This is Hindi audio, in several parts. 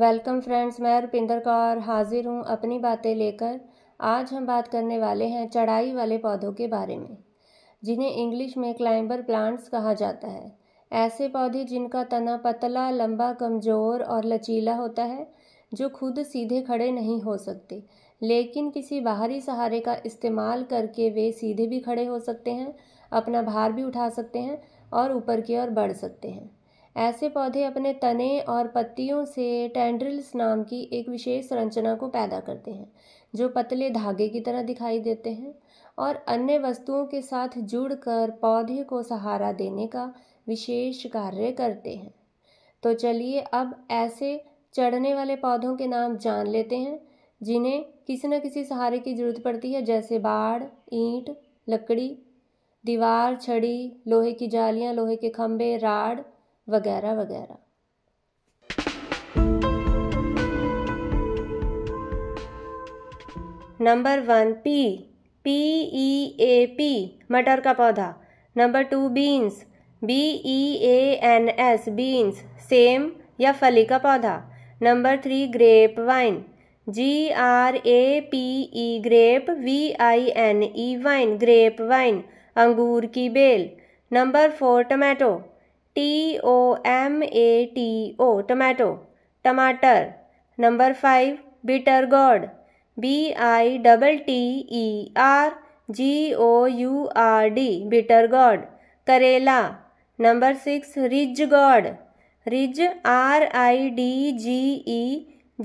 वेलकम फ्रेंड्स मैं रुपिंदर कौर हाजिर हूँ अपनी बातें लेकर आज हम बात करने वाले हैं चढ़ाई वाले पौधों के बारे में जिन्हें इंग्लिश में क्लाइंबर प्लांट्स कहा जाता है ऐसे पौधे जिनका तना पतला लंबा कमज़ोर और लचीला होता है जो खुद सीधे खड़े नहीं हो सकते लेकिन किसी बाहरी सहारे का इस्तेमाल करके वे सीधे भी खड़े हो सकते हैं अपना भार भी उठा सकते हैं और ऊपर की ओर बढ़ सकते हैं ऐसे पौधे अपने तने और पत्तियों से टेंड्रिल्स नाम की एक विशेष संरचना को पैदा करते हैं जो पतले धागे की तरह दिखाई देते हैं और अन्य वस्तुओं के साथ जुड़कर पौधे को सहारा देने का विशेष कार्य करते हैं तो चलिए अब ऐसे चढ़ने वाले पौधों के नाम जान लेते हैं जिन्हें किसी न किसी सहारे की जरूरत पड़ती है जैसे बाढ़ ईंट लकड़ी दीवार छड़ी लोहे की जालियां, लोहे के खंभे राड वगैरह वगैरह number one pea P E A pea मटर का पौधा number two beans B E A N S beans सेम या फली का पौधा number three grape vine G R A P E grape V I N E vine grape vine अंगूर की बेल number four tomato T O M A T O tomato टमाटर number five bitter gourd B I double T E R ji O U R D bitter gourd करेला number six ridge gourd ridge R I D G E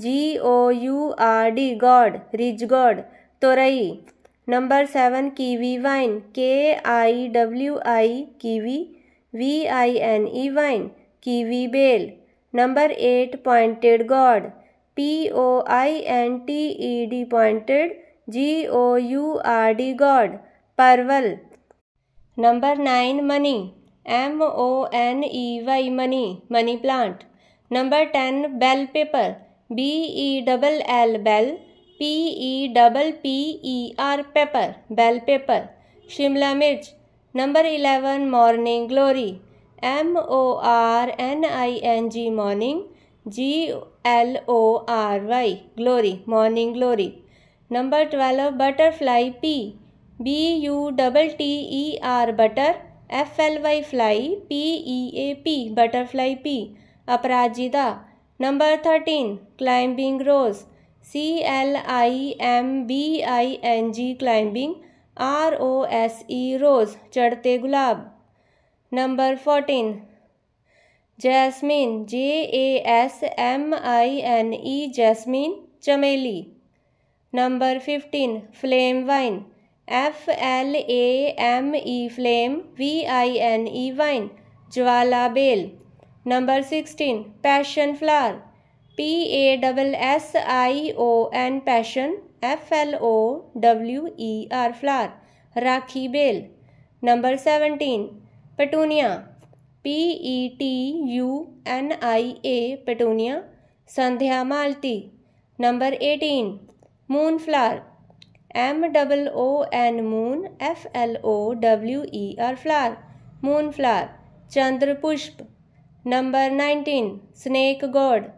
G O U R D gourd ridge gourd तोरई number seven kiwi vine K I W I kiwi V I N E vine की वी बेल number eight pointed gourd P O I N T E D pointed G O U R D gourd परवल number nine money M O N E Y money money plant number ten bell pepper B E double L bell P E double P E R pepper bell pepper Shimla मिर्च Number 11 Morning Glory M O R N I N G Morning G L O R Y Glory Morning Glory Number 12 Butterfly P B U T T E R Butter F L Y Fly P E A P Butterfly P Aprajida Number 13 Climbing Rose C L I M B I N G Climbing R O S E e, rose चढ़ते गुलाब number fourteen jasmine J A S M I N E e, jasmine चमेली number fifteen flame vine F L A M E flame V I N E vine ज्वाला बेल number sixteen passion flower P A double S I O N passion F L O W E R flower राखी बेल number seventeen petunia P E T you N I A petunia संध्या मालती number eighteen moon flower M double O N moon F L O W E R flower moon flower चंद्र पुष्प number nineteen snake gourd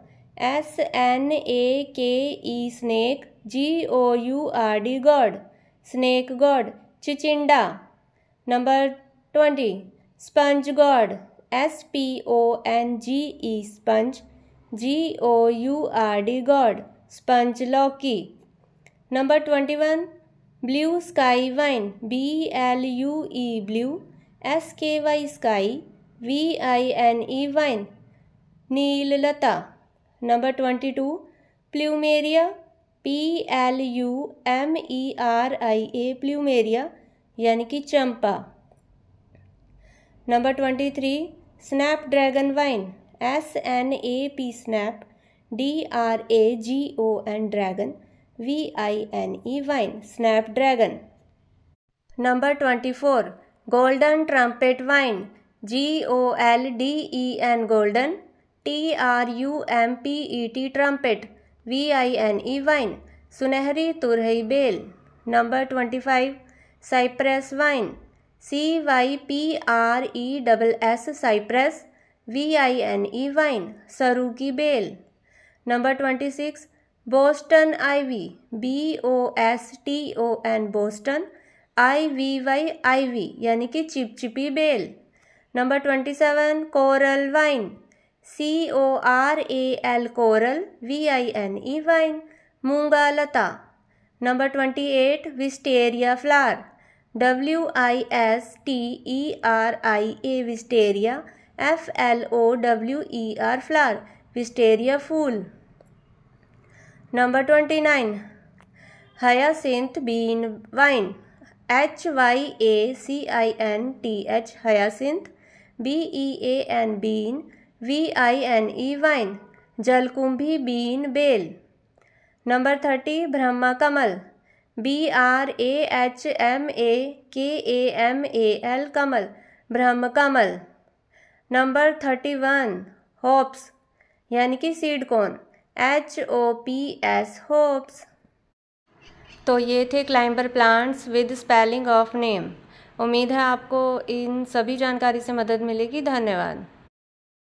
S N A K E snake G O U R D gourd snake gourd चिचिंडा number twenty sponge gourd S P O N G E sponge G O U R D gourd sponge लौकी number twenty one blue sky wine B L U E blue S K Y sky V I N E vine नील लता number twenty two plumeria P L U M E R I A plumeria यानी कि चंपा number twenty three snapdragon vine S N A P snap D R A G O N dragon V I N E vine snapdragon number twenty four golden trumpet vine G O L D E N golden T are you M P E T trumpet V I N E vine सुनहरी तुरहई बेल number twenty five cypress vine C Y P R E double S cypress V I N E vine सरू की बेल नंबर ट्वेंटी सिक्स बोस्टन आई ivy B O S T O N Boston आई वी वाई आई वी यानी कि चिपचिपी बेल number twenty seven coral vine C O R A L coral V I N E vine मूंगा लता number twenty eight wisteria flower W I S T E R I A wisteria F L O W E R flower wisteria फूल number twenty nine hyacinth bean vine H Y A C I N T H hyacinth B E A N bean V I N E vine जलकुंभी बीन बेल number thirty Brahma Kamal B R A H M A K A M A L Kamal Brahma Kamal number thirty one hops यानी कि seed cone H O P S hops तो ये थे climber plants with spelling of name उम्मीद है आपको इन सभी जानकारी से मदद मिलेगी धन्यवाद